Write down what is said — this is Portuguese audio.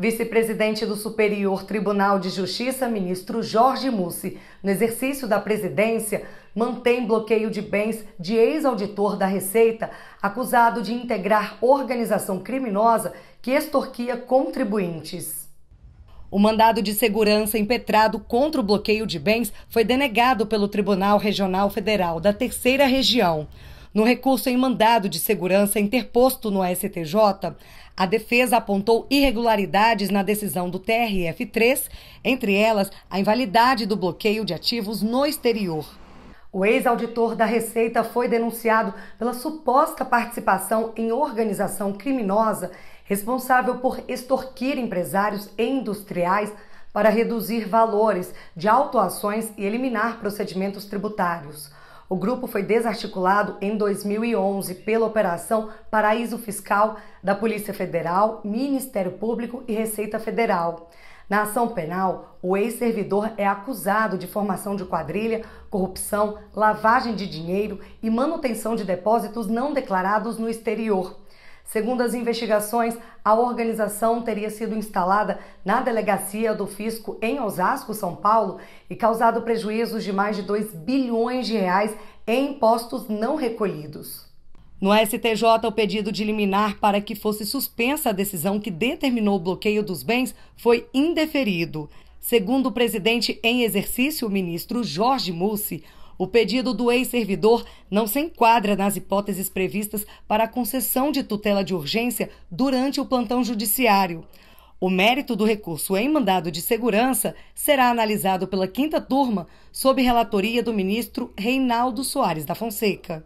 Vice-presidente do Superior Tribunal de Justiça, ministro Jorge Mussi, no exercício da presidência, mantém bloqueio de bens de ex-auditor da Receita, acusado de integrar organização criminosa que extorquia contribuintes. O mandado de segurança impetrado contra o bloqueio de bens foi denegado pelo Tribunal Regional Federal da Terceira Região. No recurso em mandado de segurança interposto no STJ, a defesa apontou irregularidades na decisão do TRF3, entre elas a invalidade do bloqueio de ativos no exterior. O ex-auditor da Receita foi denunciado pela suposta participação em organização criminosa responsável por extorquir empresários e industriais para reduzir valores de autuações e eliminar procedimentos tributários. O grupo foi desarticulado em 2011 pela Operação Paraíso Fiscal da Polícia Federal, Ministério Público e Receita Federal. Na ação penal, o ex-servidor é acusado de formação de quadrilha, corrupção, lavagem de dinheiro e manutenção de depósitos não declarados no exterior. Segundo as investigações, a organização teria sido instalada na delegacia do fisco em Osasco, São Paulo, e causado prejuízos de mais de 2 bilhões de reais em impostos não recolhidos. No STJ, o pedido de liminar para que fosse suspensa a decisão que determinou o bloqueio dos bens foi indeferido. Segundo o presidente em exercício, o ministro Jorge Mussi, o pedido do ex-servidor não se enquadra nas hipóteses previstas para a concessão de tutela de urgência durante o plantão judiciário. O mérito do recurso em mandado de segurança será analisado pela quinta turma sob relatoria do ministro Reinaldo Soares da Fonseca.